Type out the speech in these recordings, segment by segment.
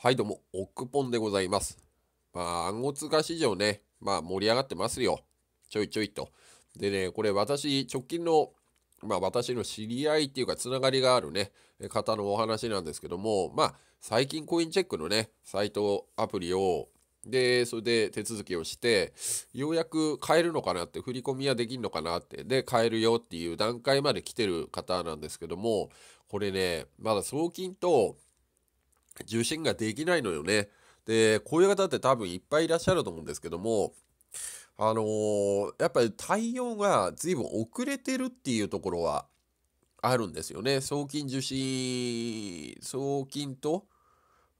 はいどうも、オックポンでございます。まあ、暗号通貨市場ね、まあ盛り上がってますよ。ちょいちょいと。でね、これ私、直近の、まあ私の知り合いっていうか、つながりがあるね、方のお話なんですけども、まあ、最近コインチェックのね、サイト、アプリを、で、それで手続きをして、ようやく買えるのかなって、振り込みはできんのかなって、で、買えるよっていう段階まで来てる方なんですけども、これね、まだ送金と、受信ができないのよね。で、こういう方って多分いっぱいいらっしゃると思うんですけども、あのー、やっぱり対応が随分遅れてるっていうところはあるんですよね。送金受信、送金と、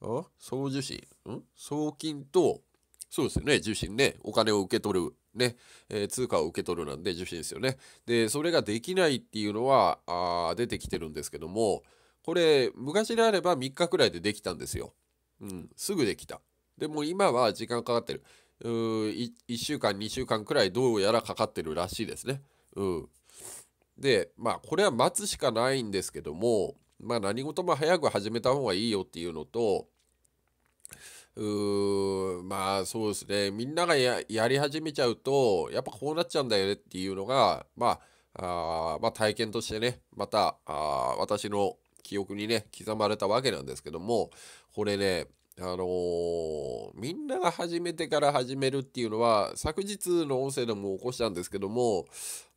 ん送受信ん送金と、そうですよね、受信ね、お金を受け取る、ね、えー、通貨を受け取るなんで受信ですよね。で、それができないっていうのは、あ出てきてるんですけども、これ昔であれば3日くらいでできたんですよ。うん、すぐできた。でも今は時間かかってる。う1週間2週間くらいどうやらかかってるらしいですね。うん、でまあこれは待つしかないんですけども、まあ、何事も早く始めた方がいいよっていうのとうーまあそうですねみんながやり始めちゃうとやっぱこうなっちゃうんだよねっていうのが、まあ、あまあ体験としてねまたあ私の記憶にね、刻まれたわけなんですけども、これね、あのー、みんなが始めてから始めるっていうのは、昨日の音声でも起こしたんですけども、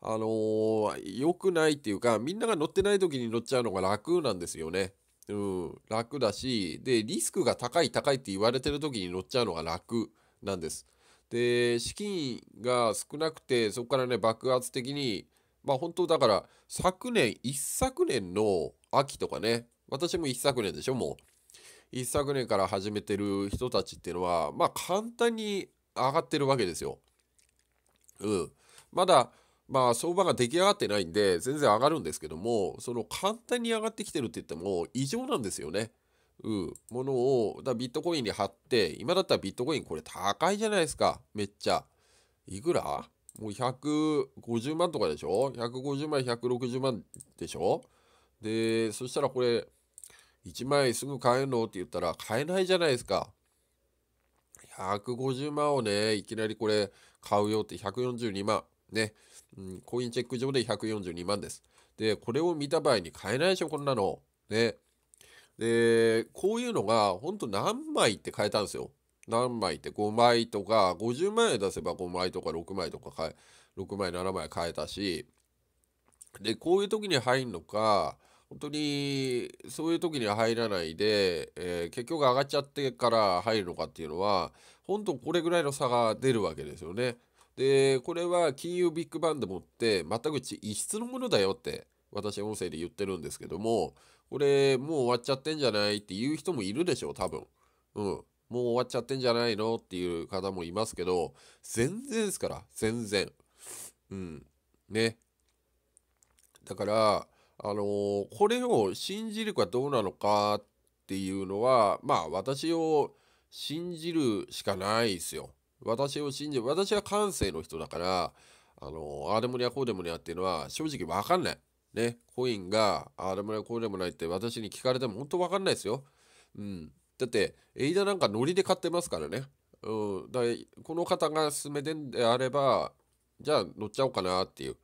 あのー、良くないっていうか、みんなが乗ってない時に乗っちゃうのが楽なんですよね。うん、楽だし、で、リスクが高い高いって言われてる時に乗っちゃうのが楽なんです。で、資金が少なくて、そこからね、爆発的にまあ本当だから昨年一昨年の秋とかね私も一昨年でしょもう一昨年から始めてる人たちっていうのはまあ簡単に上がってるわけですよ。うん、まだまあ相場が出来上がってないんで全然上がるんですけどもその簡単に上がってきてるって言っても異常なんですよね。うん、ものをだビットコインに貼って今だったらビットコインこれ高いじゃないですかめっちゃ。いくらもう150万とかでしょ ?150 万、160万でしょで、そしたらこれ、1枚すぐ買えるのって言ったら、買えないじゃないですか。150万をね、いきなりこれ買うよって142万。ね、うん、コインチェック上で142万です。で、これを見た場合に買えないでしょ、こんなの。ね。で、こういうのが、ほんと何枚って買えたんですよ。何枚って5枚とか50万円出せば5枚とか6枚とか買え6枚7枚買えたしでこういう時に入るのか本当にそういう時に入らないで、えー、結局上がっちゃってから入るのかっていうのは本当これぐらいの差が出るわけですよね。でこれは金融ビッグバンでもって全く異質のものだよって私音声で言ってるんですけどもこれもう終わっちゃってんじゃないって言う人もいるでしょう多分。うん。もう終わっちゃってんじゃないのっていう方もいますけど、全然ですから、全然。うん。ね。だから、あのー、これを信じるかどうなのかっていうのは、まあ私を信じるしかないですよ。私を信じる。私は感性の人だから、あのー、ああでもにゃこうでもにゃっていうのは正直わかんない。ね、コインがああでもないこうでもないって私に聞かれても本当わかんないですよ。うん。だってエイダなんかノリで買ってますからね、うん、だこの方が勧めてんであればじゃあ乗っちゃおうかなっていう、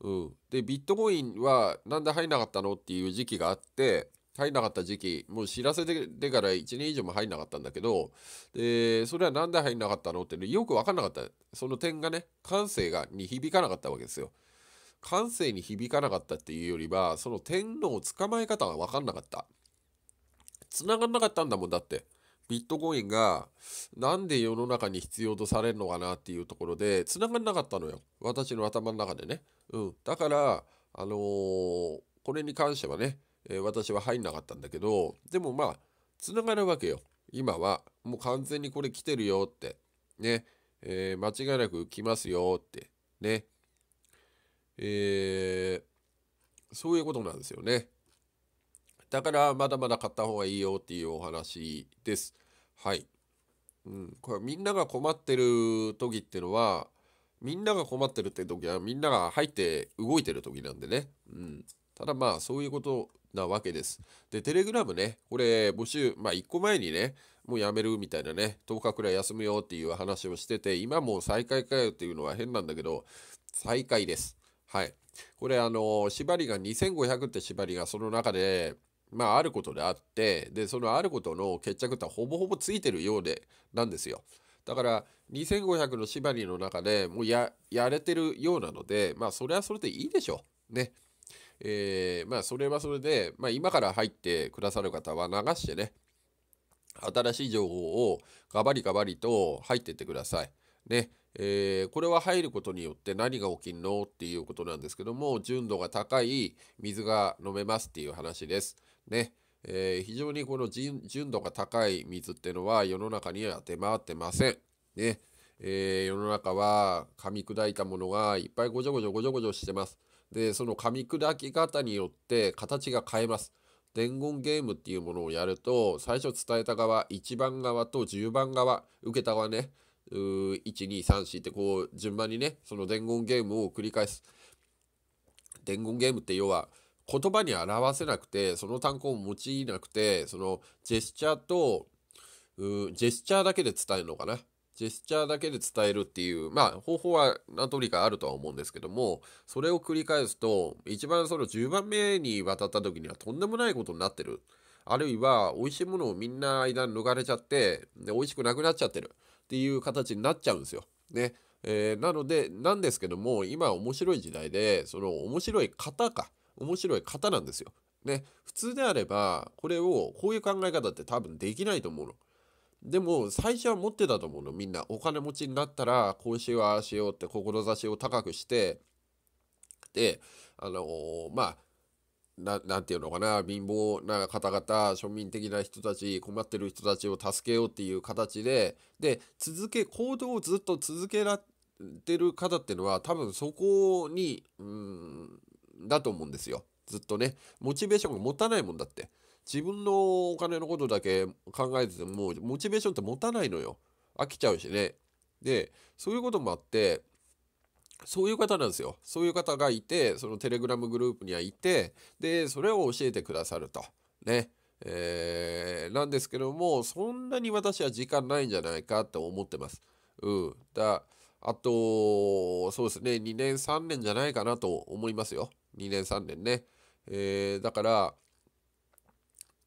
うん、でビットコインはなんで入んなかったのっていう時期があって入んなかった時期もう知らせてから1年以上も入んなかったんだけどでそれは何で入んなかったのってよく分かんなかったその点がね感性がに響かなかったわけですよ感性に響かなかったっていうよりはその点の捕まえ方が分かんなかった繋がんなかったんだもんだって。ビットコインがなんで世の中に必要とされるのかなっていうところで繋がんなかったのよ。私の頭の中でね。うん。だから、あのー、これに関してはね、えー、私は入んなかったんだけど、でもまあ、繋がるわけよ。今は。もう完全にこれ来てるよって。ね。えー、間違いなく来ますよって。ね。えー、そういうことなんですよね。だからまだまだ買った方がいいよっていうお話です。はい。うん、これみんなが困ってる時ってのはみんなが困ってるって時はみんなが入って動いてる時なんでね。うん、ただまあそういうことなわけです。で、テレグラムね、これ募集、まあ1個前にね、もうやめるみたいなね、10日くらい休むよっていう話をしてて、今もう再開かよっていうのは変なんだけど、再開です。はい。これあの、縛りが2500って縛りがその中で、まああることであってでそのあることの決着ってほぼほぼついてるようでなんですよ。だから2500の縛りの中でもうやれてるようなのでまあそれはそれでいいでしょう。ね。えー、まあそれはそれで、まあ、今から入ってくださる方は流してね新しい情報をガバリガバリと入ってってください。ね。えー、これは入ることによって何が起きんのっていうことなんですけども純度が高い水が飲めますっていう話です。ね、えー、非常にこの純度が高い水っていうのは世の中には出回ってません。ね、えー、世の中は噛み砕いたものがいっぱいごちょごちょごちょごちょしてます。で、その噛み砕き方によって形が変えます。伝言ゲームっていうものをやると、最初伝えた側、1番側と10番側、受けた側ね、1234ってこう順番にねその伝言ゲームを繰り返す伝言ゲームって要は言葉に表せなくて、その単語を用いなくて、そのジェスチャーと、うジェスチャーだけで伝えるのかな。ジェスチャーだけで伝えるっていう、まあ、方法は何通りかあるとは思うんですけども、それを繰り返すと、一番その10番目に渡った時にはとんでもないことになってる。あるいは、美味しいものをみんな間にかれちゃって、で美味しくなくなっちゃってるっていう形になっちゃうんですよ。ね。えー、なので、なんですけども、今面白い時代で、その面白い方か。面白い方なんですよ。ね、普通であればこれをこういう考え方って多分できないと思うの。でも最初は持ってたと思うのみんなお金持ちになったらこうしようああしようって志を高くしてであのー、まあななんていうのかな貧乏な方々庶民的な人たち困ってる人たちを助けようっていう形でで続け行動をずっと続けられてる方っていうのは多分そこにうんだと思うんですよ。ずっとね、モチベーションが持たないもんだって。自分のお金のことだけ考えてても、モチベーションって持たないのよ。飽きちゃうしね。で、そういうこともあって、そういう方なんですよ。そういう方がいて、そのテレグラムグループにはいて、で、それを教えてくださると。ね。えー、なんですけども、そんなに私は時間ないんじゃないかって思ってます。うん。だ、あと、そうですね、2年、3年じゃないかなと思いますよ。2年3年ね。えー、だから、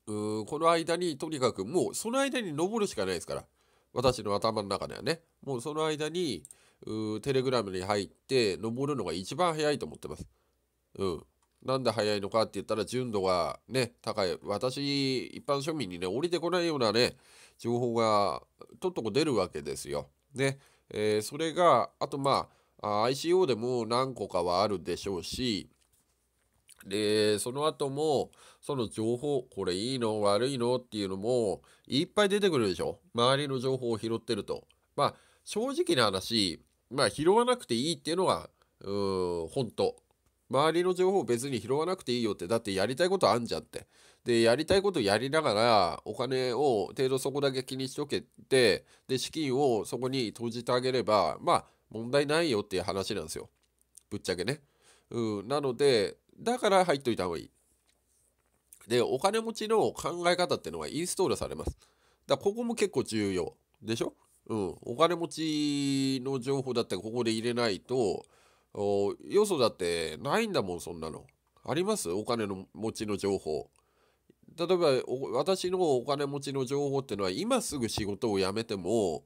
うんこの間にとにかくもうその間に登るしかないですから。私の頭の中ではね。もうその間に、テレグラムに入って登るのが一番早いと思ってます。うん。なんで早いのかって言ったら純度がね、高い。私、一般庶民にね、降りてこないようなね、情報がとっとこ出るわけですよ。ね。えー、それが、あとまあ、ICO でも何個かはあるでしょうし、で、その後も、その情報、これいいの悪いのっていうのも、いっぱい出てくるでしょ周りの情報を拾ってると。まあ、正直な話、まあ、拾わなくていいっていうのが、うーん、本当。周りの情報別に拾わなくていいよって、だってやりたいことあんじゃんって。で、やりたいことやりながら、お金を程度そこだけ気にしとけて、で、資金をそこに投じてあげれば、まあ、問題ないよっていう話なんですよ。ぶっちゃけね。うん、なので、だから入っといた方がいい。で、お金持ちの考え方ってのはインストールされます。だここも結構重要でしょうん。お金持ちの情報だってここで入れないと、よそだってないんだもん、そんなの。ありますお金の持ちの情報。例えば私のお金持ちの情報っていうのは今すぐ仕事を辞めても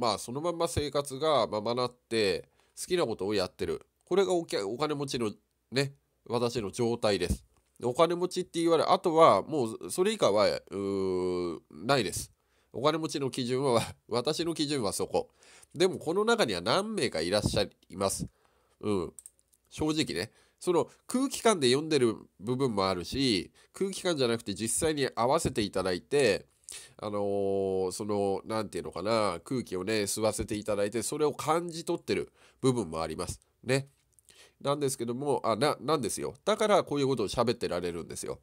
まあそのまま生活がままなって好きなことをやってるこれがお金持ちのね、私の状態です。お金持ちって言われ、あとはもうそれ以下はないです。お金持ちの基準は、私の基準はそこ。でもこの中には何名かいらっしゃいます。うん。正直ね。その空気感で読んでる部分もあるし、空気感じゃなくて実際に合わせていただいて、あのー、その、何て言うのかな、空気をね、吸わせていただいて、それを感じ取ってる部分もあります。ね。なんですけども、あ、な、なんですよ。だからこういうことを喋ってられるんですよ。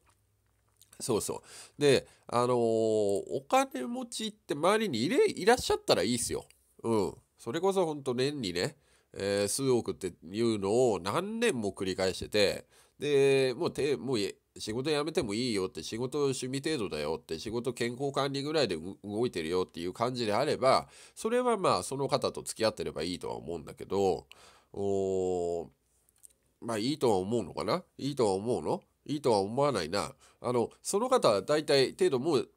そうそう。で、あのー、お金持ちって周りにいれいらっしゃったらいいですよ。うん。それこそ本当年にね、えー、数億っていうのを何年も繰り返してて、で、もうて、もう仕事辞めてもいいよって、仕事趣味程度だよって、仕事健康管理ぐらいで動いてるよっていう感じであれば、それはまあその方と付き合ってればいいとは思うんだけど、おーまあいいとは思うのかないいとは思うのいいとは思わないな。あの、その方は大体程度もう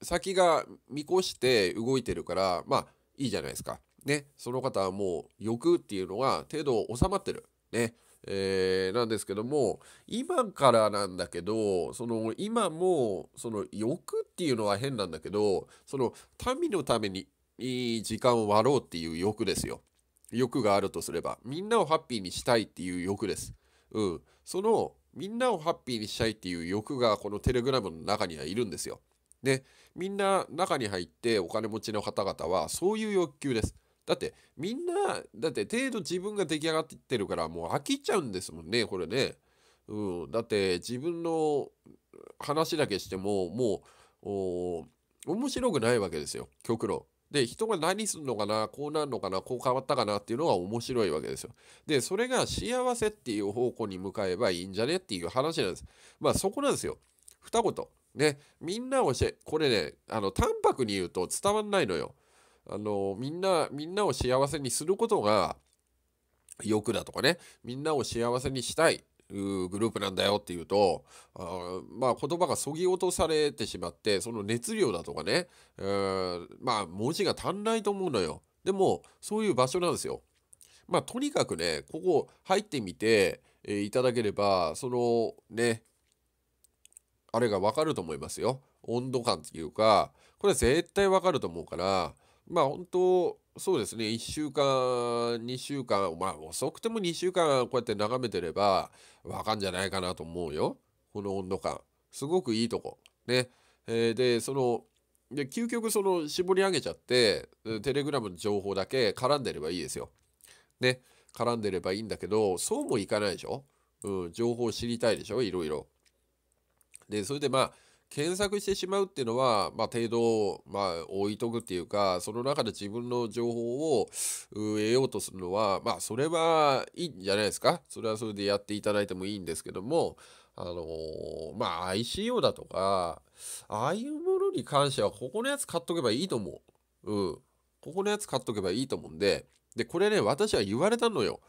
先が見越して動いてるから、まあいいじゃないですか。ね。その方はもう欲っていうのが程度収まってる。ね。えー、なんですけども、今からなんだけど、その今もその欲っていうのは変なんだけど、その民のために時間を割ろうっていう欲ですよ。欲があるとすればみんなをハッピーにしたいっていう欲です。うん、そのみんなをハッピーにしたいっていう欲がこのテレグラムの中にはいるんですよ。でみんな中に入ってお金持ちの方々はそういう欲求です。だってみんなだって程度自分が出来上がってってるからもう飽きちゃうんですもんねこれね。うん、だって自分の話だけしてももう面白くないわけですよ極論。で、人が何すんのかな、こうなるのかな、こう変わったかなっていうのが面白いわけですよ。で、それが幸せっていう方向に向かえばいいんじゃねっていう話なんです。まあそこなんですよ。二言。ね、みんなをして、これね、あの、淡白に言うと伝わんないのよ。あの、みんな、みんなを幸せにすることが、欲だとかね、みんなを幸せにしたいグループなんだよっていうとあまあ言葉がそぎ落とされてしまってその熱量だとかね、まあ文字が足んないと思うのよでもそういう場所なんですよ。まあとにかくねここ入ってみて、えー、いただければそのねあれがわかると思いますよ温度感っていうかこれは絶対わかると思うからまあ本当そうですね1週間2週間まあ遅くても2週間こうやって眺めてればわかんじゃないかなと思うよこの温度感すごくいいとこね、えー、でそので究極その絞り上げちゃってテレグラムの情報だけ絡んでればいいですよね絡んでればいいんだけどそうもいかないでしょ、うん、情報知りたいでしょいろいろでそれでまあ検索してしまうっていうのは、まあ、程度、まあ、置いとくっていうか、その中で自分の情報を得ようとするのは、まあ、それはいいんじゃないですか。それはそれでやっていただいてもいいんですけども、あのー、まあ、ICO だとか、ああいうものに関しては、ここのやつ買っとけばいいと思う。うん。ここのやつ買っとけばいいと思うんで、で、これね、私は言われたのよ。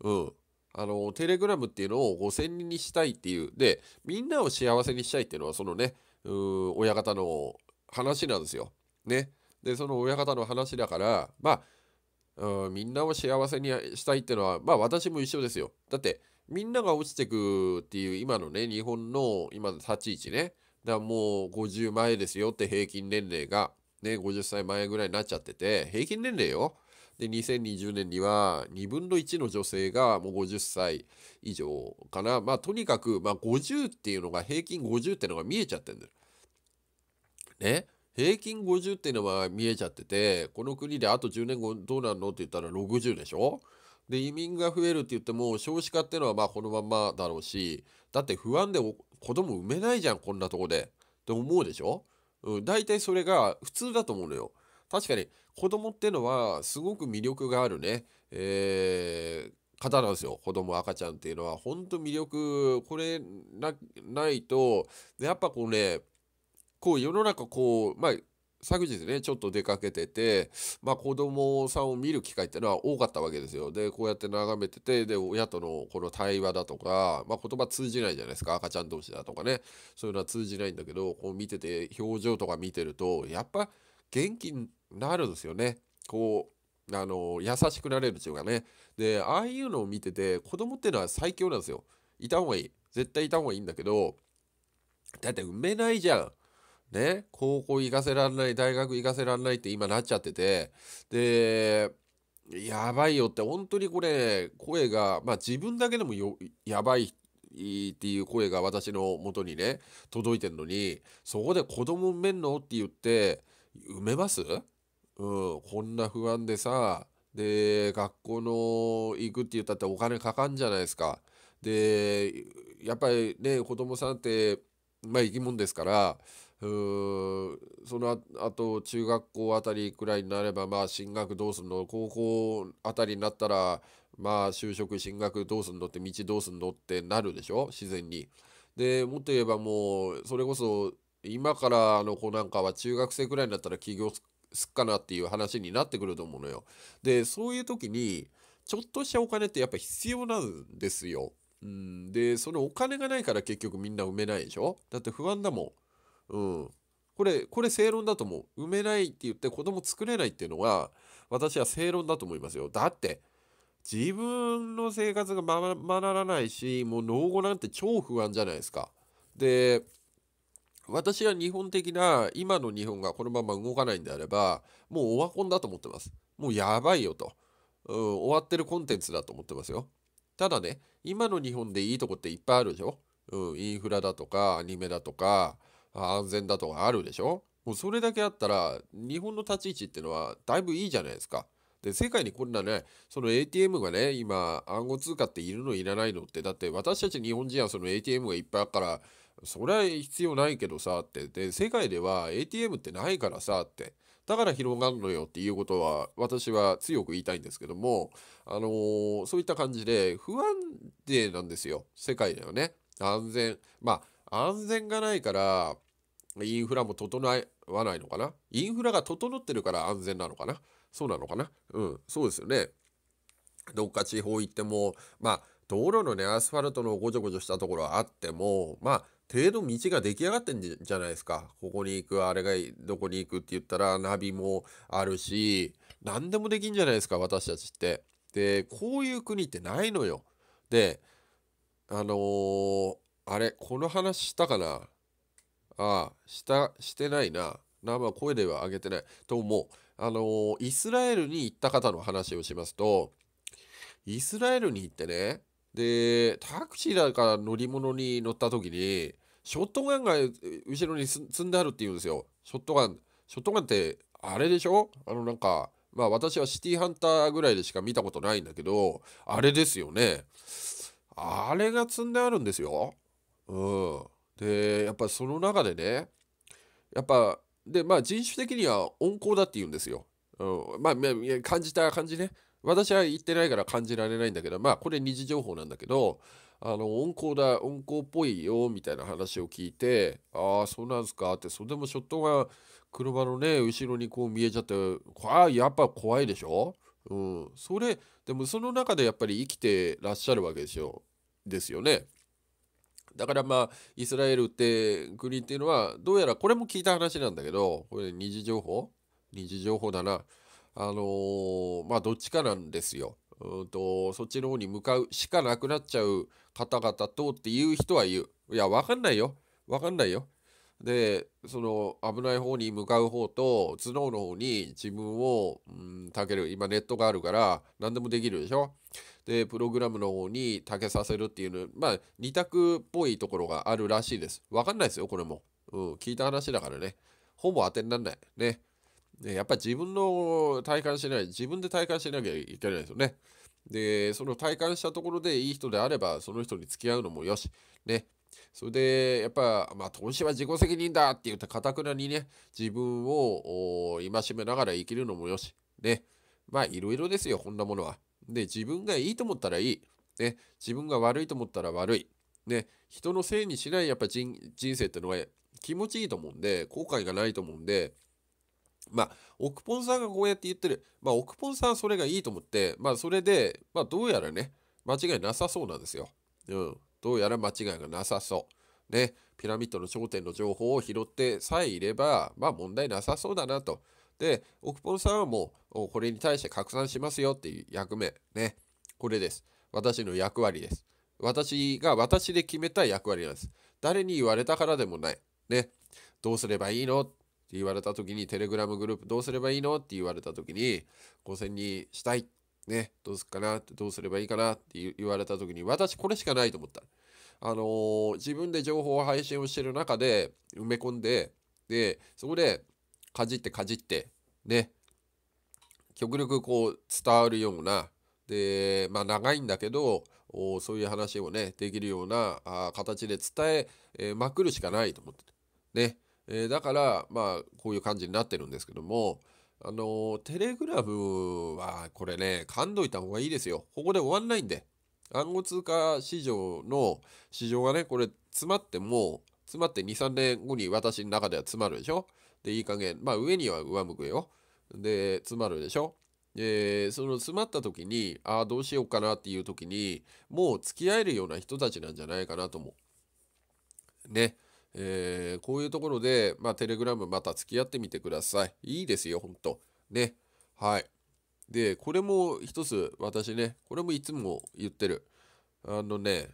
うん。あの、テレグラムっていうのを5000人にしたいっていう。で、みんなを幸せにしたいっていうのは、そのね、親方の話なんですよ。ね。でその親方の話だからまあ、うん、みんなを幸せにしたいっていうのはまあ私も一緒ですよ。だってみんなが落ちてくっていう今のね日本の今の立ち位置ねだからもう50前ですよって平均年齢がね50歳前ぐらいになっちゃってて平均年齢よで、2020年には2分の1の女性がもう50歳以上かな。まあ、とにかく、まあ、50っていうのが、平均50っていうのが見えちゃってるんだよ。ね。平均50っていうのは見えちゃってて、この国であと10年後どうなるのって言ったら60でしょで、移民が増えるって言っても、少子化っていうのはまあこのまんまだろうし、だって不安で子供産めないじゃん、こんなとこで。って思うでしょうん、大体それが普通だと思うのよ。確かに子供ってのはすごく魅力があるね、えー、方なんですよ子供赤ちゃんっていうのは本当魅力これないとやっぱこうねこう世の中こうまあ昨日ねちょっと出かけてて、まあ、子供さんを見る機会ってのは多かったわけですよでこうやって眺めててで親とのこの対話だとか、まあ、言葉通じないじゃないですか赤ちゃん同士だとかねそういうのは通じないんだけどこう見てて表情とか見てるとやっぱ元気になるんですよね。こう、あの、優しくなれるっていうかね。で、ああいうのを見てて、子供ってのは最強なんですよ。いた方がいい。絶対いた方がいいんだけど、だって埋めないじゃん。ね、高校行かせらんない、大学行かせらんないって今なっちゃってて、で、やばいよって、本当にこれ、声が、まあ自分だけでもやばいっていう声が私の元にね、届いてるのに、そこで子供産めんのって言って、埋めますうん、こんな不安でさ、で、学校の行くって言ったってお金かかんじゃないですか。で、やっぱりね、子供さんって、まあ生き物ですから、うーそのあと中学校あたりくらいになればまあ進学どうすんの高校あたりになったらまあ就職進学どうすんのって道どうすんのってなるでしょ自然に。でもっと言えばもうそれこそ今からの子なんかは中学生ぐらいになったら起業すっかなっていう話になってくると思うのよ。でそういう時にちょっとしたお金ってやっぱ必要なんですよ。うん、でそのお金がないから結局みんな埋めないでしょだって不安だもん。うん、これこれ正論だと思う。埋めないって言って子供作れないっていうのは私は正論だと思いますよ。だって自分の生活がままならないしもう老後なんて超不安じゃないですか。で私は日本的な今の日本がこのまま動かないんであればもうオワコンだと思ってますもうやばいよと、うん、終わってるコンテンツだと思ってますよただね今の日本でいいとこっていっぱいあるでしょ、うん、インフラだとかアニメだとか安全だとかあるでしょもうそれだけあったら日本の立ち位置っていうのはだいぶいいじゃないですかで世界にこんなねその ATM がね今暗号通貨っているのいらないのってだって私たち日本人はその ATM がいっぱいあるからそれは必要ないけどさってで世界では ATM ってないからさってだから広がるのよっていうことは私は強く言いたいんですけどもあのー、そういった感じで不安定なんですよ世界ではね安全まあ安全がないからインフラも整わないのかなインフラが整ってるから安全なのかなそうなのかなうんそうですよねどっか地方行ってもまあ道路のねアスファルトのごちょごちょしたところはあってもまあ程度道が出来上がってんじゃないですか。ここに行く、あれがどこに行くって言ったらナビもあるし、何でもできんじゃないですか、私たちって。で、こういう国ってないのよ。で、あのー、あれ、この話したかなああ、した、してないな。生まあ、声では上げてない。と思う。あのー、イスラエルに行った方の話をしますと、イスラエルに行ってね、で、タクシーだから乗り物に乗った時に、ショットガンが後ろに積んであるって言うんですよ。ショットガン。ショットガンって、あれでしょあのなんか、まあ私はシティハンターぐらいでしか見たことないんだけど、あれですよね。あれが積んであるんですよ。うん。で、やっぱその中でね、やっぱ、で、まあ人種的には温厚だって言うんですよ。うん、まあ、感じた感じね。私は行ってないから感じられないんだけどまあこれ二次情報なんだけどあの温厚だ温厚っぽいよみたいな話を聞いてああそうなんすかってそれでもショットが車のね後ろにこう見えちゃってああやっぱ怖いでしょうん、それでもその中でやっぱり生きてらっしゃるわけですよですよね。だからまあイスラエルって国っていうのはどうやらこれも聞いた話なんだけどこれ二次情報二次情報だなあのー、まあどっちかなんですよ。うんとそっちの方に向かうしかなくなっちゃう方々とっていう人は言う。いや、わかんないよ。わかんないよ。で、その危ない方に向かう方と、頭脳の方に自分を、うん、たける。今ネットがあるから、何でもできるでしょ。で、プログラムの方にたけさせるっていうの、まあ、二択っぽいところがあるらしいです。わかんないですよ、これも。うん、聞いた話だからね。ほぼ当てになんない。ね。ね、やっぱり自分の体感しない自分で体感しなきゃいけないですよね。でその体感したところでいい人であればその人に付き合うのもよし。ね、それでやっぱ、まあ、投資は自己責任だって言ってかたくなにね自分を戒めながら生きるのもよし。ね、まあいろいろですよこんなものは。で自分がいいと思ったらいい。ね、自分が悪いと思ったら悪い。ね、人のせいにしないやっぱ人人生ってのは気持ちいいと思うんで後悔がないと思うんで。まあ、奥ポンさんがこうやって言ってる。まあ、奥ポンさんはそれがいいと思って、まあ、それで、まあ、どうやらね、間違いなさそうなんですよ。うん。どうやら間違いがなさそう。ね。ピラミッドの頂点の情報を拾ってさえいれば、まあ、問題なさそうだなと。で、奥ポンさんはもう、これに対して拡散しますよっていう役目。ね。これです。私の役割です。私が私で決めた役割なんです。誰に言われたからでもない。ね。どうすればいいのって言われた時に、テレグラムグループどうすればいいのって言われた時に、5000人したい。ね、どうすっかなって、どうすればいいかなって言われた時に、私これしかないと思った。あのー、自分で情報を配信をしてる中で埋め込んで、で、そこでかじってかじって、ね、極力こう伝わるような、で、まあ長いんだけど、そういう話をね、できるようなあ形で伝えまくるしかないと思ってね。えー、だからまあこういう感じになってるんですけどもあのテレグラムはこれね噛んどいた方がいいですよここで終わんないんで暗号通貨市場の市場がねこれ詰まっても詰まって23年後に私の中では詰まるでしょでいい加減まあ上には上向くよで詰まるでしょでその詰まった時にああどうしようかなっていう時にもう付き合えるような人たちなんじゃないかなと思うねえー、こういうところで、まあ、テレグラムまた付き合ってみてください。いいですよ、ほんと。ね。はい。で、これも一つ、私ね、これもいつも言ってる。あのね、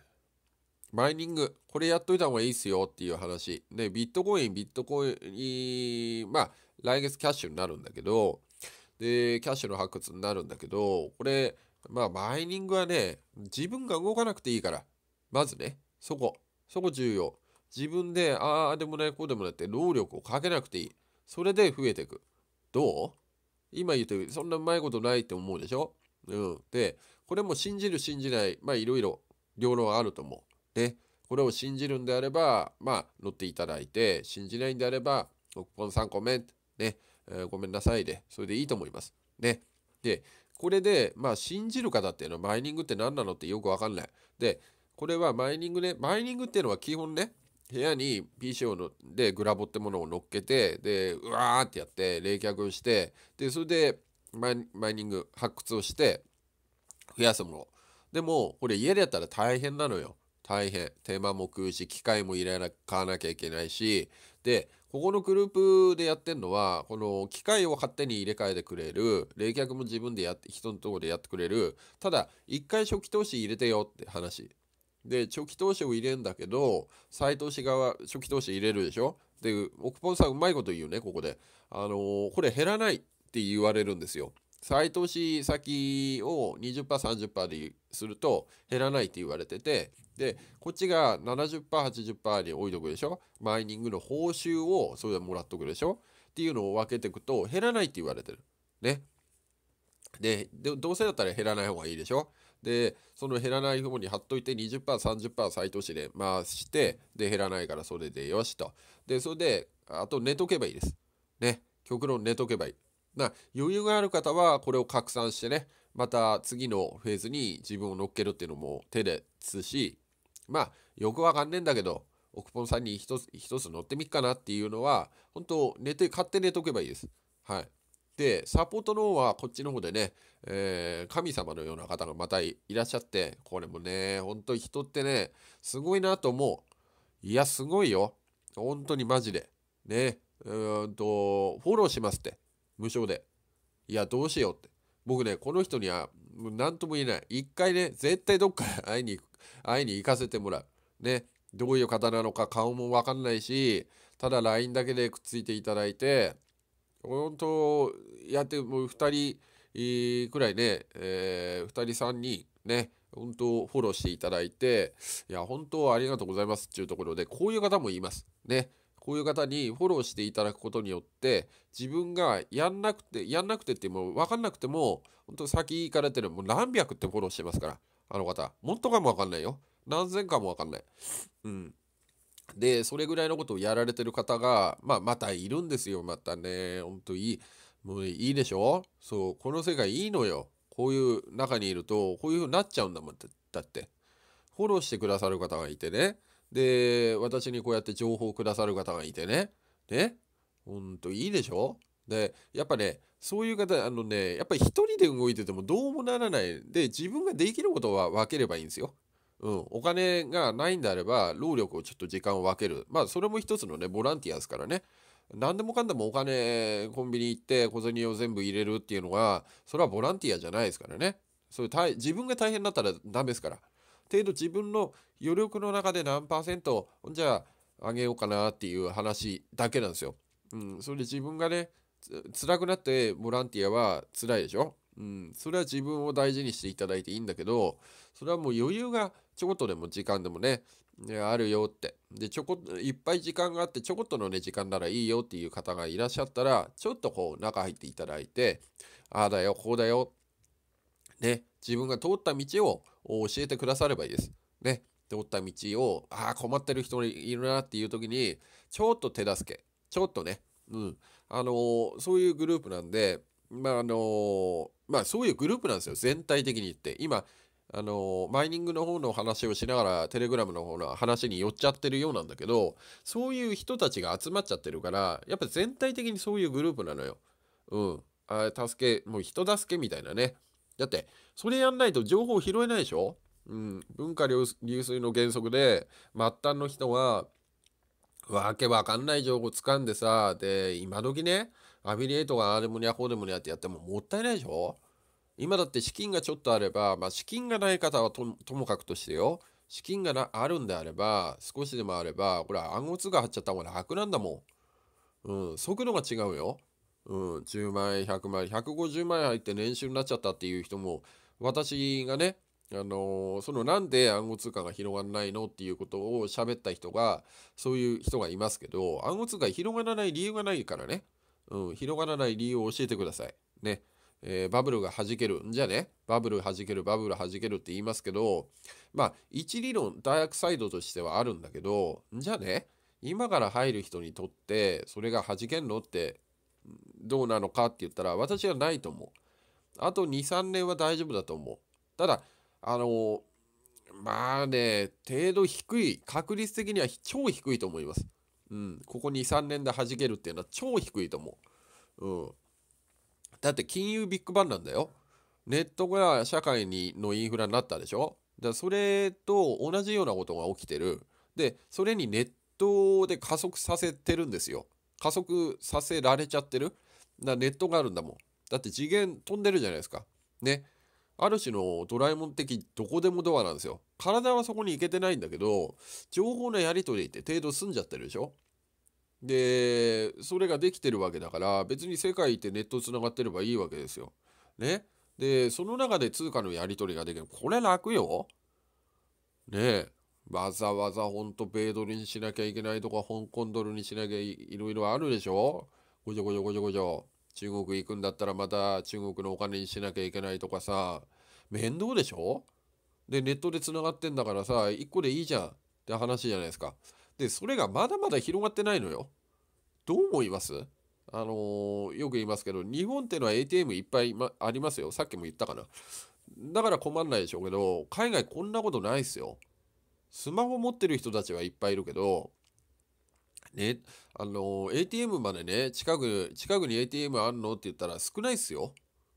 マイニング、これやっといた方がいいっすよっていう話。ね、ビットコイン、ビットコイン、まあ、来月キャッシュになるんだけど、で、キャッシュの発掘になるんだけど、これ、まあ、マイニングはね、自分が動かなくていいから。まずね、そこ、そこ重要。自分でああでもないこうでもいって労力をかけなくていいそれで増えていくどう今言ってそんなうまいことないって思うでしょうん、でこれも信じる信じないまあいろいろ両論あると思う。ねこれを信じるんであればまあ乗っていただいて信じないんであればおっぽんさんコメントね、えー、ごめんなさいでそれでいいと思います。ねでこれでまあ信じる方っていうのはマイニングって何なのってよくわかんない。でこれはマイニングねマイニングっていうのは基本ね部屋に PCO のでグラボってものを乗っけてでうわーってやって冷却をしてでそれでマイニング発掘をして増やすものでもこれ家でやったら大変なのよ大変手間も食うし機械も入れな買わなきゃいけないしでここのグループでやってんのはこの機械を勝手に入れ替えてくれる冷却も自分でやって人のとこでやってくれるただ一回初期投資入れてよって話で、初期投資を入れるんだけど、再投資側、初期投資入れるでしょで、奥本さんうまいこと言うね、ここで。あのー、これ減らないって言われるんですよ。再投資先を 20%30% ですると減らないって言われててでこっちが 70%80% に置いとくでしょマイニングの報酬をそれでもらっとくでしょっていうのを分けていくと減らないって言われてるねでどうせだったら減らない方がいいでしょでその減らない方に貼っといて 20%30% 再投資で回してで減らないからそれでよしとでそれであと寝とけばいいですね極論寝とけばいいな余裕がある方はこれを拡散してねまた次のフェーズに自分を乗っけるっていうのも手ですしまあよくわかんねえんだけど奥本さんに一つ一つ乗ってみっかなっていうのは本当寝て買って寝とけばいいですはいでサポートの方はこっちの方でね、えー、神様のような方がまたいらっしゃってこれもね本当に人ってねすごいなと思ういやすごいよ本当にマジでねうんとフォローしますって無償でいやどうしようって僕ねこの人には何とも言えない一回ね絶対どっか 会いに会いに行かせてもらうねどういう方なのか顔も分かんないしただ LINE だけでくっついていただいて本当やってもう2人くらいね、えー、2人3人ね本当フォローしていただいていや本当ありがとうございますっていうところでこういう方もいますねこういう方にフォローしていただくことによって自分がやんなくてやんなくてってもう分かんなくても本当先行かれてるもう何百ってフォローしてますからあの方もっとかも分かんないよ何千かも分かんないうんで、それぐらいのことをやられてる方が、まあ、またいるんですよ。またね、ほんといい。もういいでしょそう、この世界いいのよ。こういう中にいると、こういう風になっちゃうんだもん。だって。フォローしてくださる方がいてね。で、私にこうやって情報をくださる方がいてね。ね。ほんといいでしょで、やっぱね、そういう方、あのね、やっぱり一人で動いててもどうもならない。で、自分ができることは分ければいいんですよ。うん、お金がないんであれば、労力をちょっと時間を分ける。まあ、それも一つのね、ボランティアですからね。何でもかんでもお金、コンビニ行って小銭を全部入れるっていうのが、それはボランティアじゃないですからね。そういう自分が大変だったらダメですから。程度自分の余力の中で何パーセント、じゃあ、あげようかなっていう話だけなんですよ。うん、それで自分がね、辛くなってボランティアは辛いでしょうん、それは自分を大事にしていただいていいんだけどそれはもう余裕がちょこっとでも時間でもねあるよってでちょこっといっぱい時間があってちょこっとのね時間ならいいよっていう方がいらっしゃったらちょっとこう中入っていただいてああだよこうだよね自分が通った道を教えてくださればいいですね通った道をああ困ってる人いるなっていう時にちょっと手助けちょっとねうんあのー、そういうグループなんでまああのーまあそういうグループなんですよ全体的に言って今あのマイニングの方の話をしながらテレグラムの方の話に寄っちゃってるようなんだけどそういう人たちが集まっちゃってるからやっぱ全体的にそういうグループなのよ。うん。あ助けもう人助けみたいなね。だってそれやんないと情報拾えないでしょ、うん、文化流水の原則で末端の人はわけわかんない情報掴んでさで今時ねアフィリエイトがあれもにゃこうでもにゃってやってももったいないでしょ今だって資金がちょっとあれば、まあ、資金がない方はともかくとしてよ資金がなあるんであれば少しでもあればこれ暗号通貨貼っちゃった方が楽なんだもん、うん、速度が違うよ、うん、10万円100万円150万円入って年収になっちゃったっていう人も私がねあのー、そのなんで暗号通貨が広がらないのっていうことを喋った人がそういう人がいますけど暗号通貨広がらない理由がないからねうん、広がらない理由を教えてください。ね。えー、バブルが弾ける。じゃあね、バブル弾ける、バブル弾けるって言いますけど、まあ、一理論、大学サイドとしてはあるんだけど、じゃあね、今から入る人にとって、それが弾けんのって、どうなのかって言ったら、私はないと思う。あと2、3年は大丈夫だと思う。ただ、あの、まあね、程度低い、確率的には超低いと思います。うん、ここ23年で弾けるっていうのは超低いと思う、うん、だって金融ビッグバンなんだよネットが社会にのインフラになったでしょだそれと同じようなことが起きてるでそれにネットで加速させてるんですよ加速させられちゃってるだネットがあるんだもんだって次元飛んでるじゃないですかねある種のドラえもん的どこでもドアなんですよ。体はそこに行けてないんだけど、情報のやり取りって程度済んじゃってるでしょで、それができてるわけだから、別に世界ってネット繋がってればいいわけですよ。ね。で、その中で通貨のやり取りができる。これ楽よ。ねえ。わざわざほんと米ドルにしなきゃいけないとか、香港ドルにしなきゃいろいろあるでしょごちょごちょごちょごちょ。中国行くんだったらまた中国のお金にしなきゃいけないとかさ、面倒でしょで、ネットで繋がってんだからさ、1個でいいじゃんって話じゃないですか。で、それがまだまだ広がってないのよ。どう思いますあのー、よく言いますけど、日本ってのは ATM いっぱい、ま、ありますよ。さっきも言ったかな。だから困んないでしょうけど、海外こんなことないっすよ。スマホ持ってる人たちはいっぱいいるけど、ね、あのー、ATM までね、近く、近くに ATM あんのって言ったら少ないっすよ。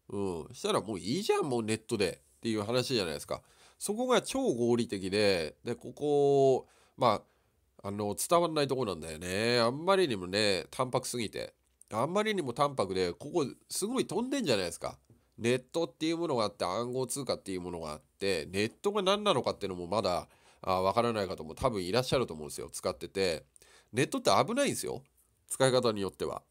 うん。したらもういいじゃん、もうネットでっていう話じゃないですか。そこが超合理的で、で、ここ、まあ、あの伝わんないとこなんだよねあんまりにもね淡白すぎてあんまりにも淡白でここすごい飛んでんじゃないですかネットっていうものがあって暗号通貨っていうものがあってネットが何なのかっていうのもまだあ分からない方も多分いらっしゃると思うんですよ使っててネットって危ないんですよ使い方によっては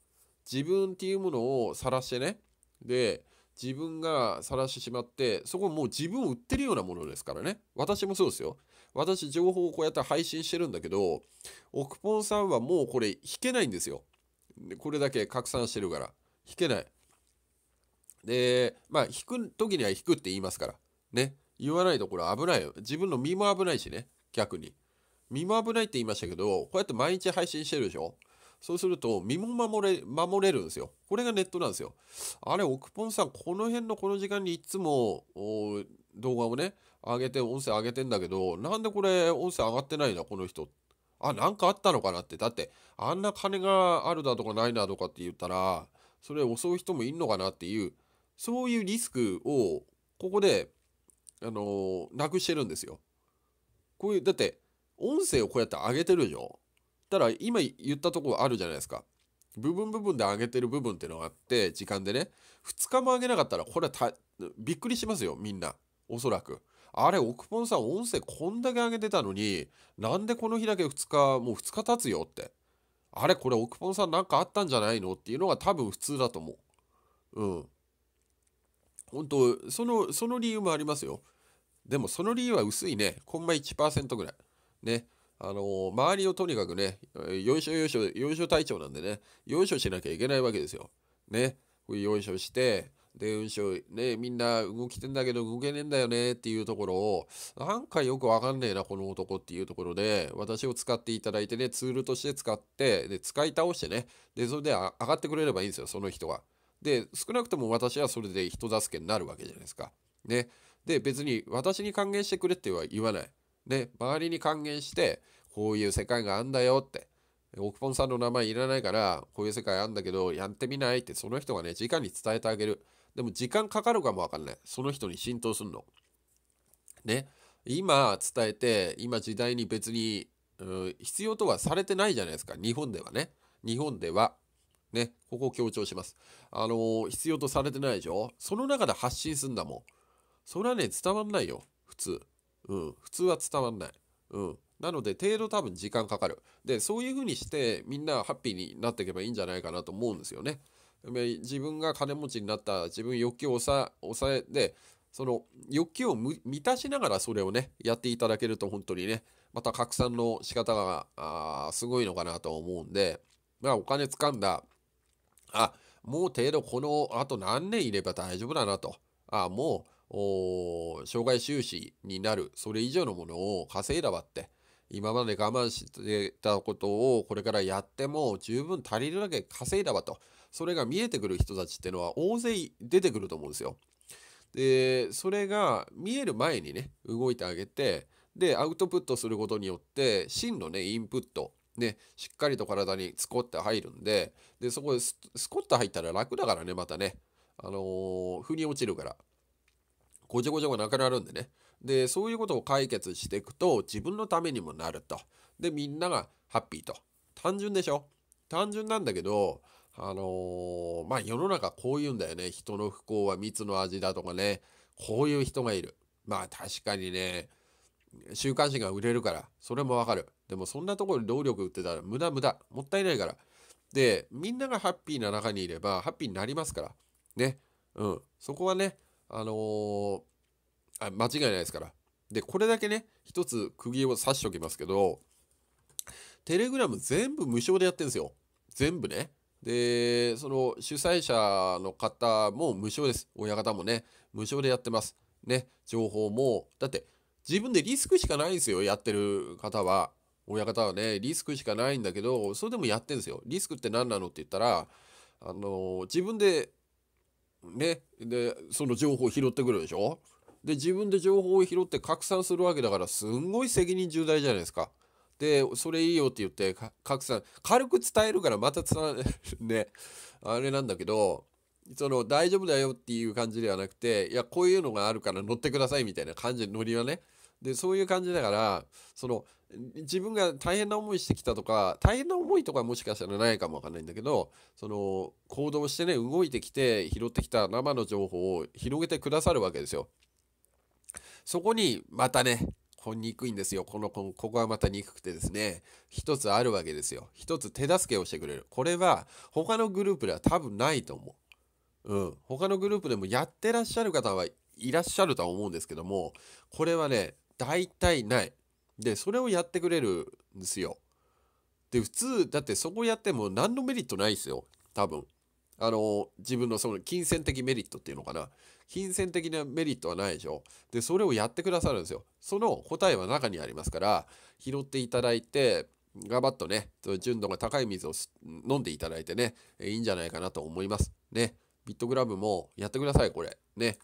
自分っていうものを晒してねで自分が晒してしまってそこもう自分を売ってるようなものですからね私もそうですよ私情報をこうやって配信してるんだけど、奥ポンさんはもうこれ弾けないんですよ。これだけ拡散してるから。弾けない。で、まあ弾く時には弾くって言いますから。ね。言わないとこれ危ないよ。自分の身も危ないしね。逆に。身も危ないって言いましたけど、こうやって毎日配信してるでしょそうすると、身も守れ、守れるんですよ。これがネットなんですよ。あれ、奥ポンさん、この辺のこの時間にいつも、動画をね、上げて、音声上げてんだけど、なんでこれ、音声上がってないんだ、この人。あ、なんかあったのかなって。だって、あんな金があるだとかないなとかって言ったら、それ襲う人もいんのかなっていう、そういうリスクを、ここで、あのー、なくしてるんですよ。こういう、だって、音声をこうやって上げてるでしょたら、今言ったとこあるじゃないですか。部分部分で上げてる部分っていうのがあって、時間でね、2日も上げなかったら、これはびっくりしますよ、みんな。おそらく。あれ、奥本さん、音声こんだけ上げてたのに、なんでこの日だけ2日、もう2日経つよって。あれ、これ、奥本さんなんかあったんじゃないのっていうのが多分普通だと思う。うん。本当その、その理由もありますよ。でも、その理由は薄いね。コンマ1%ぐらい。ね。あのー、周りをとにかくね、よいしょよいしょ、よいしょ隊長なんでね、よいしょしなきゃいけないわけですよ。ね。よいしょして、電運賞ねみんな動きてんだけど動けねえんだよねっていうところをなんかよくわかんねえなこの男っていうところで私を使っていただいてねツールとして使ってで使い倒してねでそれで上がってくれればいいんですよその人は。で少なくとも私はそれで人助けになるわけじゃないですか。ね。で別に私に還元してくれっては言わない。ね。周りに還元してこういう世界があんだよって。奥本さんの名前いらないからこういう世界あんだけどやってみないってその人がね直に伝えてあげる。でも時間かかるかもわかんない。その人に浸透するの。ね。今伝えて、今時代に別に、うん、必要とはされてないじゃないですか。日本ではね。日本では。ね。ここ強調します。あのー、必要とされてないでしょその中で発信すんだもん。それはね、伝わんないよ。普通。うん。普通は伝わんない。うん。なので、程度多分時間かかる。で、そういうふうにして、みんなハッピーになっていけばいいんじゃないかなと思うんですよね。自分が金持ちになった自分欲求を抑えてその欲求を満たしながらそれをねやっていただけると本当にねまた拡散の仕方があすごいのかなと思うんでまあお金掴んだあもう程度このあと何年いれば大丈夫だなとあもう障害収支になるそれ以上のものを稼いだわって今まで我慢してたことをこれからやっても十分足りるだけ稼いだわとそれが見えてくる人たちっていうのは大勢出てくると思うんですよ。でそれが見える前にね動いてあげてでアウトプットすることによって真のねインプットね、しっかりと体にスコッて入るんで、で、そこでスコッて入ったら楽だからね、またね、あのー、腑に落ちるから、ごちゃごちゃがなくなるんでね。で、そういうことを解決していくと、自分のためにもなると。で、みんながハッピーと。単純でしょ単純なんだけど、あのー、まあ世の中こう言うんだよね。人の不幸は蜜の味だとかね。こういう人がいる。まあ確かにね、週刊誌が売れるから、それもわかる。でもそんなところに労力売ってたら無駄無駄。もったいないから。で、みんながハッピーな中にいれば、ハッピーになりますから。ね。うん。そこはね、あのー、あ間違いないですから。で、これだけね、一つ釘を刺しておきますけど、テレグラム全部無償でやってるんですよ。全部ね。で、その主催者の方も無償です。親方もね、無償でやってます。ね、情報も。だって、自分でリスクしかないんですよ、やってる方は。親方はね、リスクしかないんだけど、それでもやってんですよ。リスクって何なのって言ったら、あの、自分で、ね、で、その情報を拾ってくるでしょで、自分で情報を拾って拡散するわけだから、すんごい責任重大じゃないですか。でそれいいよって言って拡散軽く伝えるからまた伝えるねあれなんだけどその大丈夫だよっていう感じではなくていやこういうのがあるから乗ってくださいみたいな感じのノリはねでそういう感じだからその自分が大変な思いしてきたとか大変な思いとかもしかしたらないかもわかんないんだけどその行動してね動いてきて拾ってきた生の情報を広げてくださるわけですよ。そこにまたねにくいんですよ。この、この、ここはまた憎くてですね、一つあるわけですよ。一つ手助けをしてくれる。これは他のグループでは多分ないと思う。うん。他のグループでもやってらっしゃる方はいらっしゃるとは思うんですけども、これはね、大体ない。で、それをやってくれるんですよ。で、普通、だってそこやっても何のメリットないですよ。多分。あの、自分のその金銭的メリットっていうのかな。金銭的なメリットはないでしょでそれをやってくださるんですよその答えは中にありますから拾っていただいてガバッとね純度が高い水を飲んでいただいてねいいんじゃないかなと思いますねビットグラムもやってくださいこれね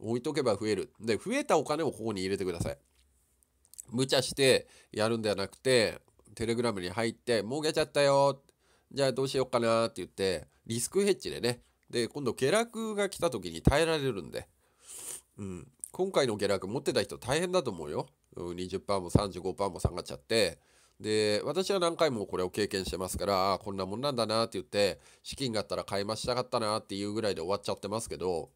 置いとけば増えるで増えたお金をここに入れてください無茶してやるんではなくてテレグラムに入って儲けちゃったよじゃあどうしようかなって言ってリスクヘッジでねで今度下落が来た時に耐えられるんで、うん、今回の下落持ってた人大変だと思うよ20%も35%も下がっちゃってで私は何回もこれを経験してますからあこんなもんなんだなって言って資金があったら買い増したかったなっていうぐらいで終わっちゃってますけど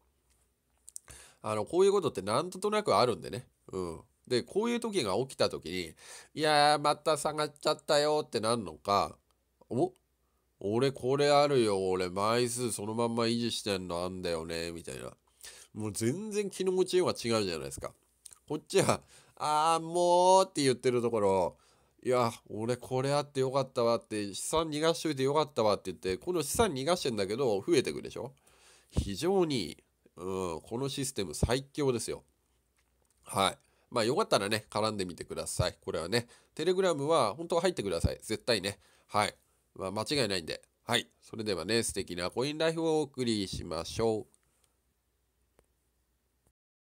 あのこういうことってなんとなくあるんでね、うん、でこういう時が起きた時にいやーまた下がっちゃったよってなるのかお俺これあるよ、俺枚数そのまんま維持してんのあんだよね、みたいな。もう全然気の持ちようが違うじゃないですか。こっちは、ああ、もうって言ってるところ、いや、俺これあってよかったわって、資産逃がしといてよかったわって言って、この資産逃がしてんだけど、増えてくでしょ非常に、うん、このシステム最強ですよ。はい。まあよかったらね、絡んでみてください。これはね、テレグラムは本当は入ってください。絶対ね。はい。は間違いないんで。はい。それではね、素敵なコインライフをお送りしましょう。